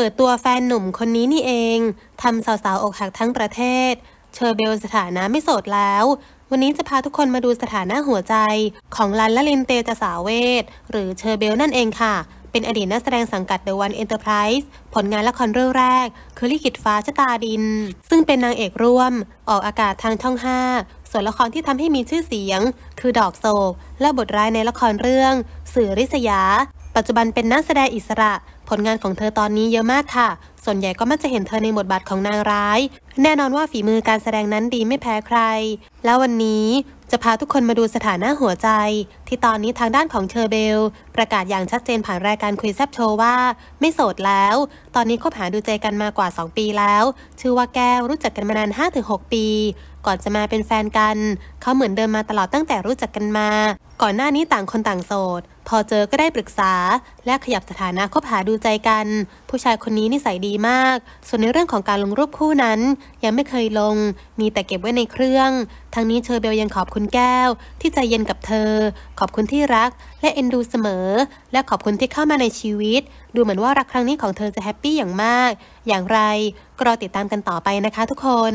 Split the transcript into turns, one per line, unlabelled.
เปิดตัวแฟนหนุ่มคนนี้นี่เอง ทำสาวๆอกหักทั้งประเทศ เชอร์เบลสถานะไม่โสดแล้ว วันนี้จะพาทุกคนมาดูสถานะหัวใจ ของลันละลินเตจสาเวทหรือเชอร์เบลนั่นเองค่ะ เป็นอดีตนักแสดงสังกัด The One Enterprise ผลงานละครเรื่องแรก คือลิขิตฟ้าชะตาดิน ซึ่งเป็นนางเอกร่วม ออกอากาศทางช่อง5ส่วนละครที่ทำให้มีชื่อเสียง คือดอกโศก และบทร้ายในละครเรื่อง สื่อริษยา ปัจจุบันเป็นนักแสดงอิสระผลงานของเธอตอนนี้เยอะมากค่ะ ส่วนใหญ่ก็มักจะเห็นเธอในบทบาทของนางร้าย แน่นอนว่าฝีมือการแสดงนั้นดีไม่แพ้ใคร แล้ววันนี้จะพาทุกคนมาดูสถานะหัวใจ ที่ตอนนี้ทางด้านของเชอร์เบล ประกาศอย่างชัดเจนผ่านรายการคุยแซบโชว์ว่า ไม่โสดแล้ว ตอนนี้คบหาดูใจกันมากว่า 2 ปีแล้ว ชื่อว่าแก้วรู้จักกันมานาน 5-6 ปี ก่อนจะมาเป็นแฟนกันเขาเหมือนเดิมมาตลอดตั้งแต่รู้จักกันมา ก่อนหน้านี้ต่างคนต่างโสดพอเจอก็ได้ปรึกษาและขยับสถานะคบหาดูใจกัน ผู้ชายคนนี้นิสัยดีมาก ส่วนในเรื่องของการลงรูปคู่นั้น ยังไม่เคยลง มีแต่เก็บไว้ในเครื่อง ทั้งนี้เชอเบลยังขอบคุณแก้วที่ใจเย็นกับเธอ ขอบคุณที่รัก และเอ็นดูเสมอ และขอบคุณที่เข้ามาในชีวิต ดูเหมือนว่ารักครั้งนี้ของเธอจะแฮปปี้อย่างมากอย่างไรก็รอติดตามกันต่อไปนะคะ ทุกคน